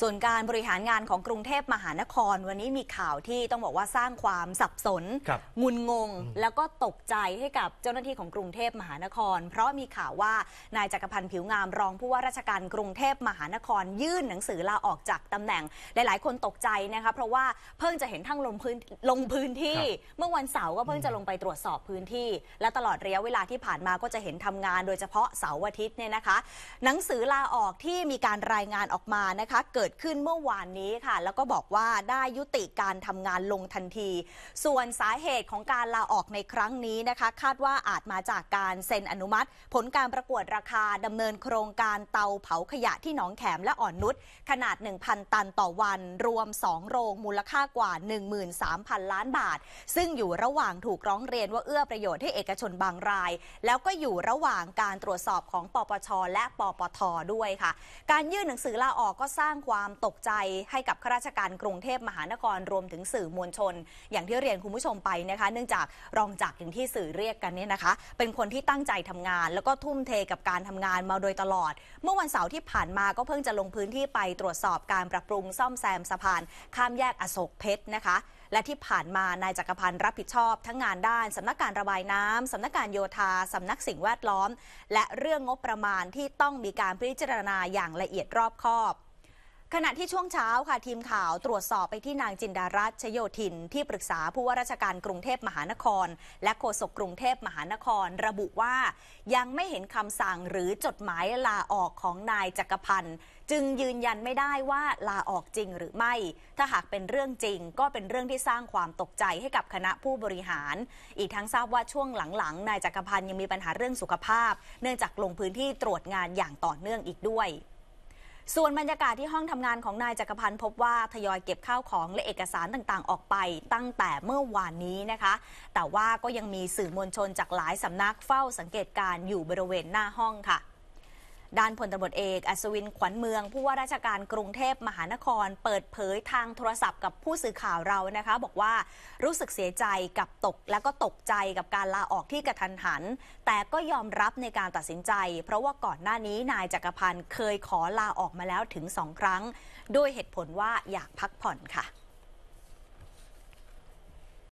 ส่วนการบริหารงานของกรุงเทพมหานคร วันนี้มีข่าวที่ต้องบอกว่าสร้างความสับสนบงุนงง แล้วก็ตกใจให้กับเจ้าหน้าที่ของกรุงเทพมหานคร เพราะมีข่าวว่านายจักรพันธ์ผิวงามรองผู้ว่าราชการกรุงเทพมหานคร ยื่นหนังสือลาออกจากตำแหน่ง หลาย ๆ คนตกใจนะคะเพราะว่าเพิ่งจะเห็นทั้งลงพื้นลงพื้นที่เมื่อวันเสาร์ก็เพิ่งจะลงไปตรวจสอบพื้นที่ และตลอดระยะเวลาที่ผ่านมาก็จะเห็นทำงานโดยเฉพาะเสาร์อาทิตย์เนี่ยนะคะ หนังสือลาออกที่มีการรายงานออกมานะคะเกิดิดขึ้นเมื่อวานนี้ค่ะ แล้วก็บอกว่าได้ยุติการทำงานลงทันที ส่วนสาเหตุของการลาออกในครั้งนี้นะคะ คาดว่าอาจมาจากการเซ็นอนุมัติ ผลการประกวดราคาดำเนินโครงการเตาเผาขยะที่หนองแขมและอ่อนนุชขนาด 1,000 ตันต่อวัน รวม 2 โรง มูลค่ากว่า 13,000 ล้านบาท ซึ่งอยู่ระหว่างถูกร้องเรียนว่าเอื้อประโยชน์ให้เอกชนบางราย แล้วก็อยู่ระหว่างการตรวจสอบของปปช และปปทด้วยค่ะ การยื่นหนังสือลาออกก็สร้างความความตกใจให้กับข้าราชการกรุงเทพมหานครรวมถึงสื่อมวลชน อย่างที่เรียนคุณผู้ชมไปนะคะ เนื่องจากรองจากอย่างที่สื่อเรียกกันเนี่ยนะคะ เป็นคนที่ตั้งใจทำงานแล้วก็ทุ่มเทกับการทำงานมาโดยตลอด เมื่อวันเสาร์ที่ผ่านมาก็เพิ่งจะลงพื้นที่ไปตรวจสอบ การปรับปรุงซ่อมแซมสะพาน ข้ามแยกอโศกเพชรนะคะ และที่ผ่านมานายจักรพันธ์รับผิดชอบ ทั้งงานด้านสำนักการระบายน้ำสำนักการโยธาสำนักสิ่งแวดล้อม และเรื่องงบประมาณที่ต้องมีการพิจารณาอย่างละเอียดรอบคอบขณะที่ช่วงเช้าค่ะทีมข่าวตรวจสอบไปที่นางจินดารัตชโยธิน ที่ปรึกษาผู้ว่าราชการกรุงเทพมหานครและโฆษกกรุงเทพมหานคร ระบุว่า ยังไม่เห็นคำสั่งหรือจดหมายลาออกของนายจักรพันธ์จึงยืนยันไม่ได้ว่าลาออกจริงหรือไม่ ถ้าหากเป็นเรื่องจริง ก็เป็นเรื่องที่สร้างความตกใจให้กับคณะผู้บริหาร อีกทั้งทราบว่าช่วงหลังๆนายจักรพันธ์ยังมีปัญหาเรื่องสุขภาพเนื่องจากลงพื้นที่ตรวจงานอย่างต่อเนื่องอีกด้วยส่วนบรรยากาศที่ห้องทำงานของนายจักรพันธ์พบว่า ทยอยเก็บข้าวของและเอกสารต่างๆ ออกไปตั้งแต่เมื่อวานนี้นะคะ แต่ว่าก็ยังมีสื่อมวลชนจากหลายสำนักเฝ้าสังเกตการอยู่บริเวณหน้าห้องค่ะด้านพลตบเอก อัศวินขวัญเมืองผู้ว่าราชการกรุงเทพมหานคร เปิดเผยทางโทรศัพท์กับผู้สื่อข่าวเรานะคะ บอกว่ารู้สึกเสียใจกับตกและก็ตกใจกับการลาออกที่กระทันหัน แต่ก็ยอมรับในการตัดสินใจ เพราะว่าก่อนหน้านี้นายจักรพันธ์เคยขอลาออกมาแล้วถึงสองครั้ง ด้วยเหตุผลว่าอยากพักผ่อนค่ะ